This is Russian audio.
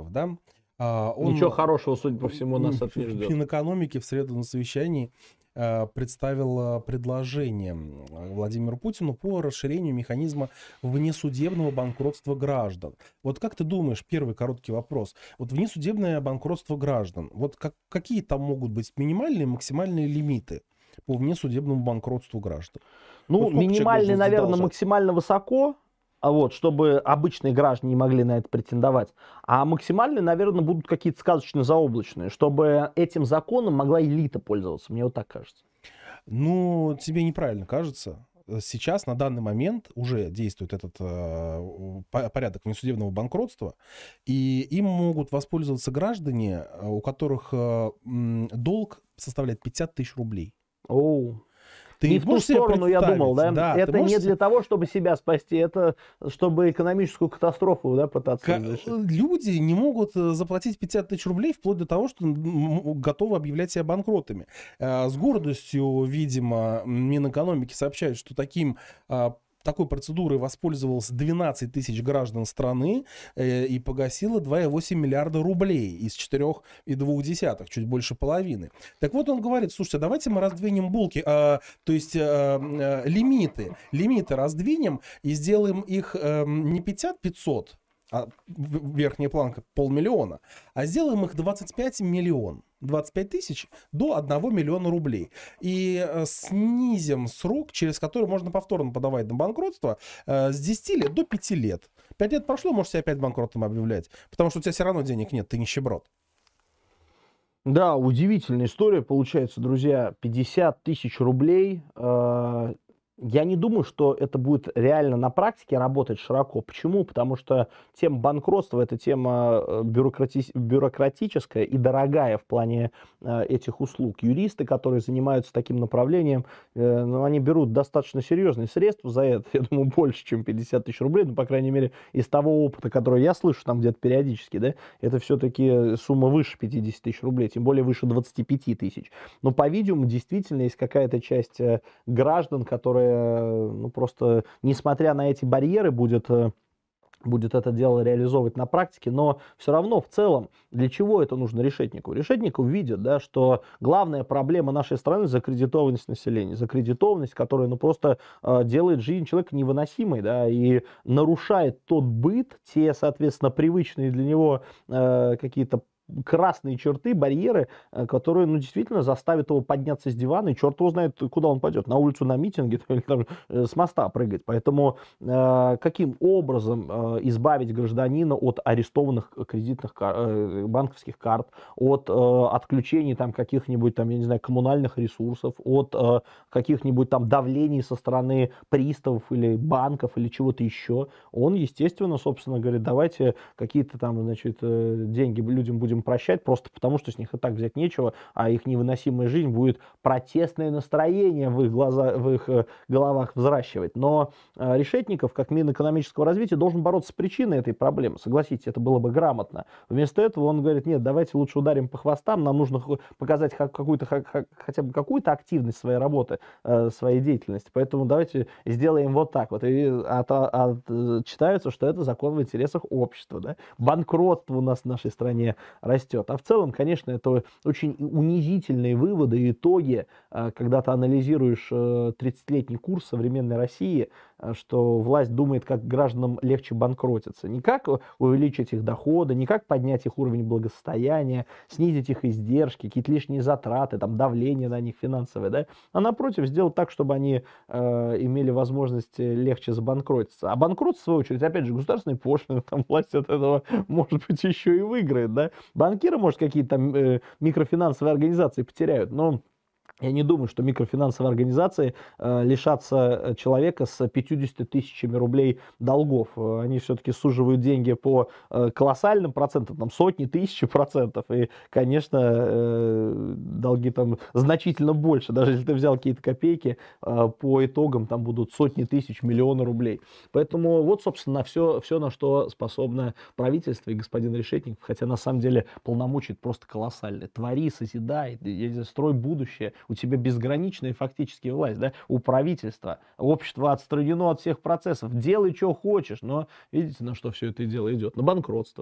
работников, да, а, он, Ничего хорошего, судя по всему, нас от не ждет. Минэкономики в среду на совещании а, представил а, предложение Владимиру Путину по расширению механизма внесудебного банкротства граждан. Вот как ты думаешь, первый короткий вопрос, вот внесудебное банкротство граждан, вот как, какие там могут быть минимальные, максимальные лимиты? по внесудебному банкротству граждан. Ну, вот минимальный, наверное, максимально высоко, а вот, чтобы обычные граждане не могли на это претендовать. А максимальные, наверное, будут какие-то сказочно-заоблачные, чтобы этим законом могла элита пользоваться, мне вот так кажется. Ну, тебе неправильно кажется сейчас на данный момент уже действует этот э, порядок внесудебного банкротства, и им могут воспользоваться граждане, э, у которых э, долг составляет 50 тысяч рублей. Оу. Oh. Ты не в ту сторону я думал, да? да это не для того, чтобы себя спасти, это чтобы экономическую катастрофу да, пытаться К... Э, люди не могут э, заплатить 50 тысяч рублей вплоть до того, что готовы объявлять себя банкротами. Э, с гордостью, видимо, Минэкономики сообщают, что таким а, такой процедурой воспользовалось 12 тысяч граждан страны э, и погасило 2,8 миллиарда рублей из 4,2, чуть больше половины. Так вот он говорит, слушайте, давайте мы раздвинем булки, э, то есть э, э, лимиты, лимиты раздвинем и сделаем их э, не 50 500, а верхняя планка полмиллиона, а сделаем их 25 миллион. 25 тысяч до 1 миллиона рублей. И э, снизим срок, через который можно повторно подавать на банкротство э, с 10 лет до 5 лет. 5 лет прошло, можешь себя опять банкротом объявлять, потому что у тебя все равно денег нет, ты нищеброд. Да, удивительная история получается, друзья. 50 тысяч рублей э, я не думаю, что это будет реально на практике работать широко. Почему? Потому что тема банкротства – это тема э, бюрократи... бюрократическая и дорогая в плане э, этих услуг. Юристы, которые занимаются таким направлением, э, ну, они берут достаточно серьезные средства за это. Я думаю, больше, чем 50 тысяч рублей. Ну, по крайней мере, из того опыта, который я слышу там где-то периодически, да, это все-таки сумма выше 50 тысяч рублей, тем более выше 25 тысяч. Но, по-видимому, действительно есть какая-то часть э, граждан, которые Э, ну, просто, несмотря на эти барьеры, будет э, будет это дело реализовывать на практике, но все равно в целом для чего это нужно решетнику? Решетнику видит, да, что главная проблема нашей страны закредитованность населения, закредитованность, которая ну, просто э, делает жизнь человека невыносимой да, и нарушает тот быт, те, соответственно, привычные для него э, какие-то красные черты, барьеры, э, которые, ну, действительно заставят его подняться с дивана, и черт его знает, куда он пойдет, на улицу, на митинге или там э, с моста прыгать. Поэтому э, каким образом э, избавить гражданина от арестованных кредитных кар- э, банковских карт, от э, отключений там каких-нибудь, там, я не знаю, коммунальных ресурсов, от э, каких-нибудь там давлений со стороны приставов или банков или чего-то еще, он, естественно, собственно, говорит, давайте какие-то там, значит, э, деньги людям будем прощать, просто потому что с них и так взять нечего, а их невыносимая жизнь будет протестное настроение в их, глаза, в их э, головах взращивать. Но э, Решетников, как Минэкономического развития, должен бороться с причиной этой проблемы. Согласитесь, это было бы грамотно. Вместо этого он говорит, нет, давайте лучше ударим по хвостам, нам нужно показать какую-то, хотя бы какую-то активность своей работы, э, своей деятельности. Поэтому давайте сделаем вот так вот. И от, от, читается, что это закон в интересах общества. Да? Банкротство у нас в нашей стране растет. А в целом, конечно, это очень унизительные выводы итоги, а, когда ты анализируешь 30-летний э, курс современной России, э, что власть думает, как гражданам легче банкротиться. Не как увеличить их доходы, не как поднять их уровень благосостояния, снизить их издержки, какие-то лишние затраты, там, давление на них финансовое, да, а напротив сделать так, чтобы они э, имели возможность легче забанкротиться. А банкрот, в свою очередь, опять же, государственные пошлины, там власть от этого, может быть, еще и выиграет, да, Банкиры, может, какие-то там э, микрофинансовые организации потеряют, но я не думаю, что микрофинансовые организации э, лишатся э, человека с 50 тысячами рублей долгов. Э, они все-таки суживают деньги по э, колоссальным процентам, там сотни тысяч процентов. И, конечно, э, долги там значительно больше. Даже если ты взял какие-то копейки, э, по итогам там будут сотни тысяч, миллионы рублей. Поэтому вот, собственно, все, все на что способно правительство и господин Решетников. Хотя, на самом деле, полномочий просто колоссальные. Твори, созидай, строй будущее у тебя безграничная фактически власть, да, у правительства. Общество отстранено от всех процессов, делай, что хочешь, но видите, на что все это дело идет? На банкротство.